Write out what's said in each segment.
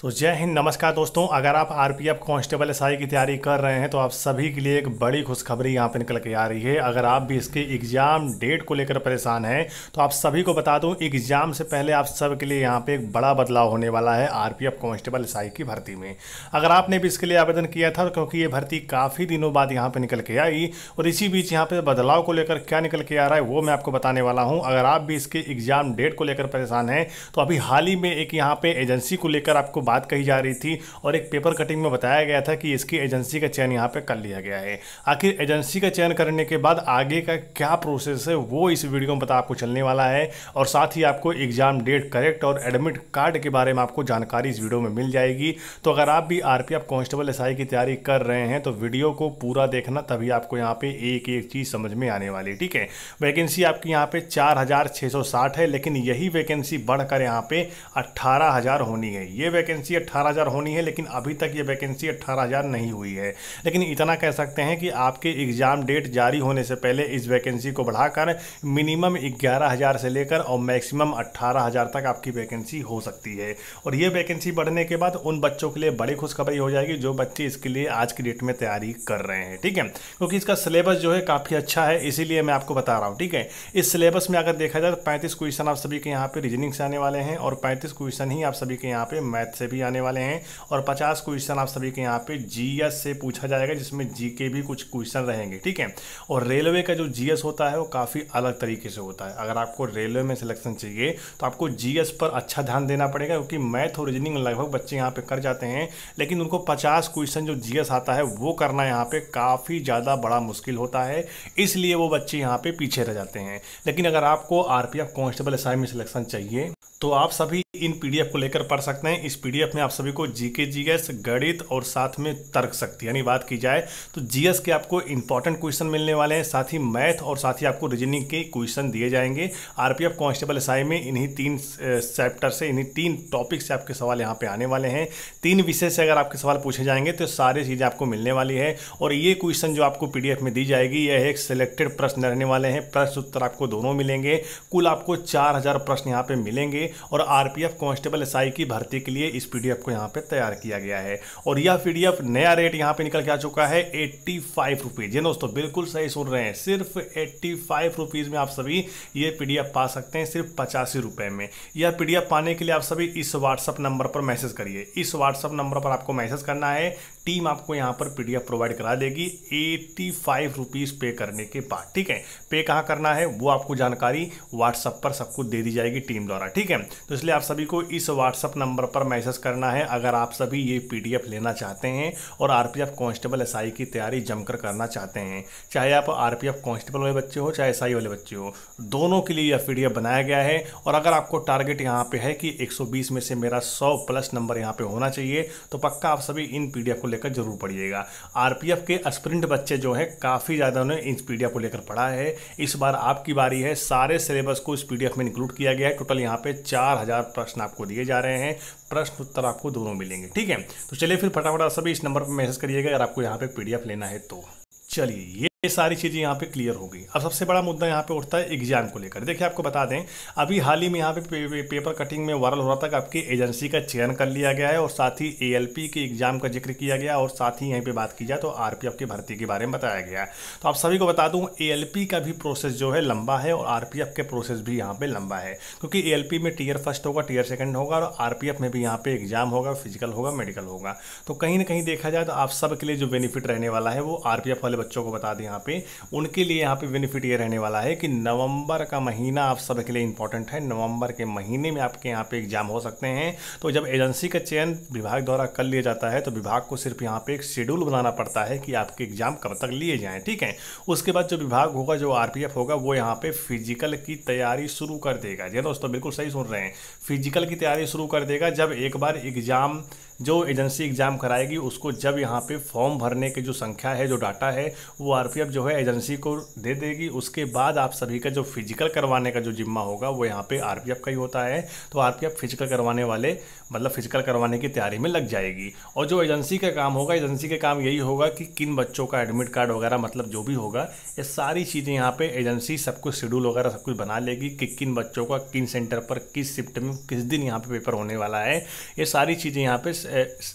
तो जय हिंद नमस्कार दोस्तों अगर आप R P F constables की तैयारी कर रहे हैं तो आप सभी के लिए एक बड़ी खुशखबरी यहाँ पर निकल के आ रही है अगर आप भी इसके एग्ज़ाम डेट को लेकर परेशान हैं तो आप सभी को बता दूँ एग्ज़ाम से पहले आप सब के लिए यहाँ पे एक बड़ा बदलाव होने वाला है आरपीएफ कांस्टेबल एसआई की भर्ती में अगर आपने भी इसके लिए आवेदन किया था क्योंकि ये भर्ती काफ़ी दिनों बाद यहाँ पर निकल के आई और इसी बीच यहाँ पर बदलाव को लेकर क्या निकल के आ रहा है वो मैं आपको बताने वाला हूँ अगर आप भी इसके एग्ज़ाम डेट को लेकर परेशान हैं तो अभी हाल ही में एक यहाँ पर एजेंसी को लेकर आपको बात कही जा रही थी और एक पेपर कटिंग में बताया गया था कि इसकी एजेंसी का चयन यहाँ पर कर लिया गया है आखिर एजेंसी का चयन करने के बाद आगे का क्या प्रोसेस है वो इस वीडियो में पता आपको चलने वाला है और साथ ही आपको एग्जाम डेट करेक्ट और एडमिट कार्ड के बारे में आपको जानकारी इस वीडियो में मिल जाएगी तो अगर आप भी आर पी कांस्टेबल एस की तैयारी कर रहे हैं तो वीडियो को पूरा देखना तभी आपको यहाँ पे एक एक चीज़ समझ में आने वाली ठीक है वैकेंसी आपकी यहाँ पे चार है लेकिन यही वैकेंसी बढ़कर यहाँ पे अट्ठारह होनी है ये वैकेंसी वैकेंसी अट्ठारह हज़ार होनी है लेकिन अभी तक ये वैकेंसी अट्ठारह हज़ार नहीं हुई है लेकिन इतना कह सकते हैं कि आपके एग्ज़ाम डेट जारी होने से पहले इस वैकेंसी को बढ़ाकर मिनिमम ग्यारह हज़ार से लेकर और मैक्सिमम अट्ठारह हज़ार तक आपकी वैकेंसी हो सकती है और ये वैकेंसी बढ़ने के बाद उन बच्चों के लिए बड़ी खुशखबरी हो जाएगी जो बच्चे इसके लिए आज की डेट में तैयारी कर रहे हैं ठीक है क्योंकि इसका सिलेबस जो है काफ़ी अच्छा है इसीलिए मैं आपको बता रहा हूँ ठीक है इस सिलेबस में अगर देखा जाए तो पैंतीस क्वेश्चन आप सभी के यहाँ पे रीजनिंग से आने वाले हैं और पैंतीस क्वेश्चन ही आप सभी के यहाँ पे मैथ से से भी आने वाले हैं और पचास क्वेश्चन आप सभी के यहाँ पे जीएस से पूछा जाएगा जिसमें जी के भी कुछ क्वेश्चन रहेंगे ठीक है और रेलवे का जो जीएस होता है वो काफ़ी अलग तरीके से होता है अगर आपको रेलवे में सिलेक्शन चाहिए तो आपको जीएस पर अच्छा ध्यान देना पड़ेगा क्योंकि मैथ और रीजनिंग लगभग बच्चे यहाँ पर कर जाते हैं लेकिन उनको पचास क्वेश्चन जो जी आता है वो करना यहाँ पर काफ़ी ज़्यादा बड़ा मुश्किल होता है इसलिए वो बच्चे यहाँ पर पीछे रह जाते हैं लेकिन अगर आपको आर पी कांस्टेबल एसआई में सिलेक्शन चाहिए तो आप सभी इन पीडीएफ को लेकर पढ़ सकते हैं इस पीडीएफ में आप सभी को जीके जीएस गणित और साथ में तर्क शक्ति यानी बात की जाए तो जीएस के आपको इंपॉर्टेंट क्वेश्चन मिलने वाले हैं साथ ही मैथ और साथ ही आपको रीजनिंग के क्वेश्चन दिए जाएंगे आरपीएफ कांस्टेबल एसआई में इन्हीं तीन चैप्टर से इन्हीं तीन टॉपिक से आपके सवाल यहाँ पर आने वाले हैं तीन विषय से अगर आपके सवाल पूछे जाएंगे तो सारी चीज़ें आपको मिलने वाली है और ये क्वेश्चन जो आपको पी में दी जाएगी यह एक सिलेक्टेड प्रश्न रहने वाले हैं प्रश्न उत्तर आपको दोनों मिलेंगे कुल आपको चार प्रश्न यहाँ पर मिलेंगे और आरपीएफ कांस्टेबल एसआई की भर्ती के लिए इस पीडीएफ को यहाँ पे तैयार किया गया है और यह पीडीएफ नया रेट यहाँ पे निकल के आ चुका है एट्टी फाइव रुपीज दोस्तों बिल्कुल सही सुन रहे हैं सिर्फ एट्टी फाइव रुपीज में आप सभी ये पीडीएफ पा सकते हैं सिर्फ पचासी रुपए में यह पीडीएफ पाने के लिए आप सभी इस व्हाट्सअप नंबर पर मैसेज करिए इस व्हाट्सअप नंबर पर आपको मैसेज करना है टीम आपको यहाँ पर पीडीएफ प्रोवाइड करा देगी एट्टी फाइव रुपीज पे करने के बाद ठीक है पे कहाँ करना है वो आपको जानकारी व्हाट्सअप पर सबको दे दी जाएगी टीम द्वारा ठीक है तो इसलिए आप सभी को इस व्हाट्सअप नंबर पर मैसेज करना है अगर आप सभी ये पी लेना चाहते हैं और आरपीएफ कांस्टेबल एसआई की तैयारी जमकर करना चाहते हैं चाहे आप आरपीएफ कांस्टेबल वाले बच्चे हो चाहे एस वाले बच्चे हो दोनों के लिए यह पी बनाया गया है और अगर आपको टारगेट यहाँ पर है कि एक में से मेरा सौ प्लस नंबर यहाँ पर होना चाहिए तो पक्का आप सभी इन पी को लेकर जरूर पढ़िएगा आर के स्प्रिंट बच्चे जो हैं काफ़ी ज़्यादा उन्हें इस पी को लेकर पढ़ा है इस बार आपकी बारी है सारे सिलेबस को इस पीडीएफ में इंक्लूड किया गया है टोटल यहाँ पे चार हजार प्रश्न आपको दिए जा रहे हैं प्रश्न उत्तर आपको दोनों मिलेंगे ठीक है तो चलिए फिर फटाफट सभी इस नंबर पर मैसेज करिएगा अगर आपको यहाँ पे पीडीएफ लेना है तो चलिए ये सारी चीज़ें यहाँ पे क्लियर हो गई अब सबसे बड़ा मुद्दा यहाँ पे उठता है एग्जाम को लेकर देखिए आपको बता दें अभी हाल ही में यहाँ पे, पे, पे पेपर कटिंग में वायरल हो रहा था कि आपकी एजेंसी का चयन कर लिया गया है और साथ ही ए के एग्जाम का जिक्र किया गया और साथ ही यहीं पर बात की जाए तो आरपीएफ की भर्ती के बारे में बताया गया तो आप सभी को बता दूँ ए का भी प्रोसेस जो है लंबा है और आर के प्रोसेस भी यहाँ पर लंबा है क्योंकि ए में टीयर फर्स्ट होगा टीयर सेकेंड होगा और आर में भी यहाँ पर एग्जाम होगा फिजिकल होगा मेडिकल होगा तो कहीं ना कहीं देखा जाए तो आप सबके लिए जो बेनिफिट रहने वाला है वो आर वाले बच्चों को बता दें यहाँ पे उनके लिए यहाँ पे बेनिफिट ये रहने वाला है कि नवंबर का महीना आप सबके लिए इंपॉर्टेंट है नवंबर के महीने में आपके यहाँ पे एग्जाम हो सकते हैं तो जब एजेंसी का चयन विभाग द्वारा कर लिया जाता है तो विभाग को सिर्फ यहाँ पे एक शेड्यूल बनाना पड़ता है कि आपके एग्जाम कब तक लिए जाए ठीक है उसके बाद जो विभाग होगा जो आर होगा वो यहाँ पे फिजिकल की तैयारी शुरू कर देगा जी दोस्तों बिल्कुल सही सुन रहे हैं फिजिकल की तैयारी शुरू कर देगा जब एक बार एग्जाम जो एजेंसी एग्ज़ाम कराएगी उसको जब यहाँ पे फॉर्म भरने की जो संख्या है जो डाटा है वो आर जो है एजेंसी को दे देगी उसके बाद आप सभी का जो फिजिकल करवाने का जो जिम्मा होगा वो यहाँ पे आर का ही होता है तो आर फिजिकल करवाने वाले मतलब फिजिकल करवाने की तैयारी में लग जाएगी और जो एजेंसी का काम होगा एजेंसी का काम यही होगा कि किन बच्चों का एडमिट कार्ड वगैरह मतलब जो भी होगा ये सारी चीज़ें यहाँ पर एजेंसी सब कुछ शेड्यूल वगैरह सब कुछ बना लेगी कि किन बच्चों का किन सेंटर पर किस शिफ्ट में किस दिन यहाँ पर पेपर होने वाला है ये सारी चीज़ें यहाँ पर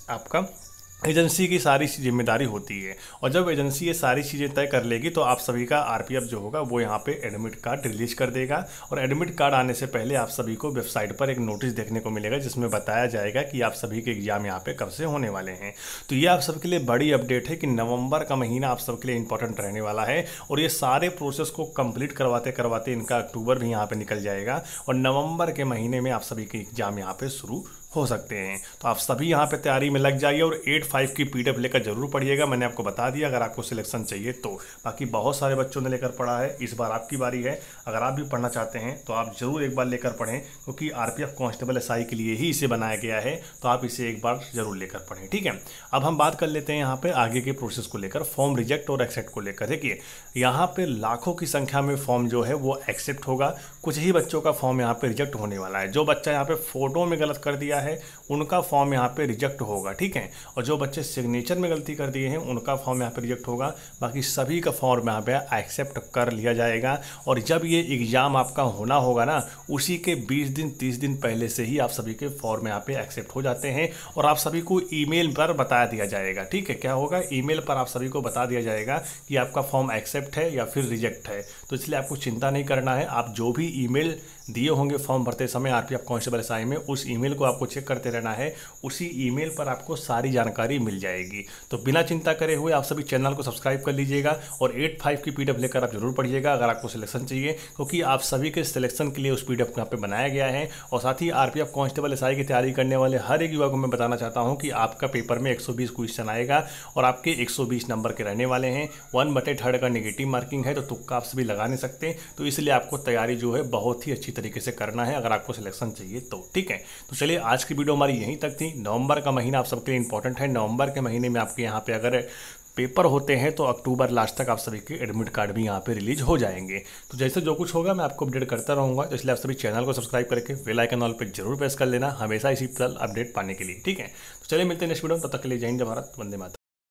आपका एजेंसी की सारी जिम्मेदारी होती है और जब एजेंसी ये सारी चीज़ें तय कर लेगी तो आप सभी का आरपीएफ जो होगा वो यहाँ पे एडमिट कार्ड रिलीज कर देगा और एडमिट कार्ड आने से पहले आप सभी को वेबसाइट पर एक नोटिस देखने को मिलेगा जिसमें बताया जाएगा कि आप सभी के एग्ज़ाम यहाँ पे कब से होने वाले हैं तो ये आप सबके लिए बड़ी अपडेट है कि नवंबर का महीना आप सबके लिए इंपॉर्टेंट रहने वाला है और ये सारे प्रोसेस को कंप्लीट करवाते करवाते इनका अक्टूबर भी यहाँ पर निकल जाएगा और नवंबर के महीने में आप सभी के एग्ज़ाम यहाँ पर शुरू हो सकते हैं तो आप सभी यहाँ पे तैयारी में लग जाइए और एट फाइव की पी लेकर जरूर पढ़िएगा मैंने आपको बता दिया अगर आपको सिलेक्शन चाहिए तो बाकी बहुत सारे बच्चों ने लेकर पढ़ा है इस बार आपकी बारी है अगर आप भी पढ़ना चाहते हैं तो आप ज़रूर एक बार लेकर पढ़ें क्योंकि आर पी कांस्टेबल एस के लिए ही इसे बनाया गया है तो आप इसे एक बार ज़रूर लेकर पढ़ें ठीक है अब हम बात कर लेते हैं यहाँ पर आगे के प्रोसेस को लेकर फॉर्म रिजेक्ट और एक्सेप्ट को लेकर देखिए यहाँ पर लाखों की संख्या में फॉर्म जो है वो एक्सेप्ट होगा कुछ ही बच्चों का फॉर्म यहाँ पे रिजेक्ट होने वाला है जो बच्चा यहाँ पे फ़ोटो में गलत कर दिया है उनका फॉर्म यहाँ पे रिजेक्ट होगा ठीक है और जो बच्चे सिग्नेचर में गलती कर दिए हैं उनका फॉर्म यहाँ पे रिजेक्ट होगा बाकी सभी का फॉर्म यहाँ पे एक्सेप्ट कर लिया जाएगा और जब ये एग्ज़ाम आपका होना होगा ना उसी के बीस दिन तीस दिन पहले से ही आप सभी के फॉर्म यहाँ पर एक्सेप्ट हो जाते हैं और आप सभी को ई पर बता दिया जाएगा ठीक है क्या होगा ई पर आप सभी को बता दिया जाएगा कि आपका फॉर्म एक्सेप्ट है या फिर रिजेक्ट है तो इसलिए आपको चिंता नहीं करना है आप जो भी भी ईमेल दिए होंगे फॉर्म भरते समय आरपीएफ कॉन्स्टेबल एस में उस ईमेल को आपको चेक करते रहना है उसी ईमेल पर आपको सारी जानकारी मिल जाएगी तो बिना चिंता करे हुए आप सभी चैनल को सब्सक्राइब कर लीजिएगा और एट फाइव की पीडीएफ लेकर आप जरूर पढ़िएगा अगर आपको सिलेक्शन चाहिए क्योंकि आप सभी के सिलेक्शन के लिए उस पीडीएफ यहाँ पर बनाया गया है और साथ ही आरपीएफ कांस्टेबल एसआई की तैयारी करने वाले हर एक युवा को मैं बताना चाहता हूँ कि आपका पेपर में एक क्वेश्चन आएगा और आपके एक नंबर के रहने वाले हैं वन बटे थर्ड का निगेटिव मार्किंग है तो तुक्का आप सभी लगा नहीं सकते तो इसलिए आपको तैयारी जो है है बहुत ही अच्छी तरीके से करना है अगर आपको सिलेक्शन चाहिए तो ठीक है तो चलिए आज की वीडियो हमारी यहीं तक थी नवंबर का महीना आप सबके लिए इंपॉर्टेंट है नवंबर के महीने में आपके यहाँ पे अगर पेपर होते हैं तो अक्टूबर लास्ट तक आप सभी के एडमिट कार्ड भी यहाँ पे रिलीज हो जाएंगे तो जैसे जो कुछ होगा मैं आपको अपडेट करता रहूँगा तो इसलिए आप सभी चैनल को सब्सक्राइब करके बेल आइकन ऑल पर जरूर प्रेस कर लेना हमेशा इसी तरह अपडेट पाने के लिए ठीक है तो चलिए मिलते हैं नेक्स्ट वीडियो तब तो तक के लिए जय हिंद भारत वंदे माता